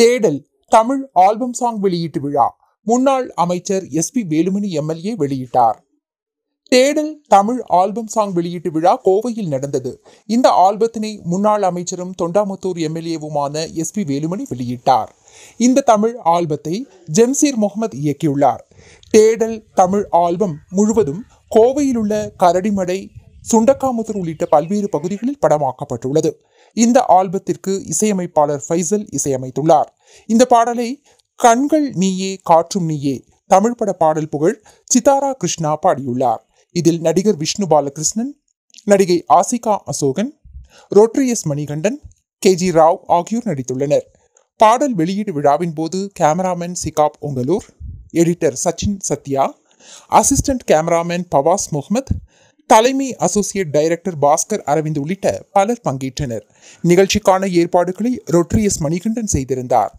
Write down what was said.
தேடல் Tamil album song வெளியீட்டு விழா முன்னாள் அமைச்சர் எஸ் பி வேலுமணி எம்எல்ஏ வெளியிட்டார் தேடல் தமிழ் ஆல்பம் சாங் வெளியீட்டு விழா கோவையில் நடந்தது இந்த ஆல்பத்தினை முன்னாள் அமைச்சரும் தொண்டாமுத்தூர் எம்எல்ஏவுமான எஸ் பி வேலுமணி வெளியிட்டார் இந்த தமிழ் ஆல்பத்தை ஜெம்சீர் முகமது இயக்கியுள்ளார் தேடல் தமிழ் ஆல்பம் முழுவதும் கோவையில் உள்ள கரடிமடை சுண்டக்காமுதூர் உள்ளிட்ட பல்வேறு பகுதிகளில் படமாக்கப்பட்டுள்ளது இந்த ஆல்பத்திற்கு இசையமைப்பாளர் ஃபைசல் இசையமைத்துள்ளார் இந்த பாடலை கண்கள் நீயே காற்றும் நீயே தமிழ் பட பாடல் புகழ் சிதாரா கிருஷ்ணா பாடியுள்ளார் இதில் நடிகர் விஷ்ணு பாலகிருஷ்ணன் நடிகை ஆசிகா அசோகன் ரோட்ரியஸ் மணிகண்டன் கே ஜி ராவ் ஆகியோர் நடித்துள்ளனர் பாடல் வெளியீடு விழாவின் போது கேமராமேன் சிகாப் உங்களூர் editor Sachin Sathya assistant cameraman Fawaz Mohammed தலைமை அசோசியேட் டைரக்டர் பாஸ்கர் அரவிந்த் உள்ளிட்ட பலர் பங்கேற்றனர் நிகழ்ச்சிக்கான ஏற்பாடுகளை ரொட்ரியஸ் மணிகண்டன் செய்திருந்தார்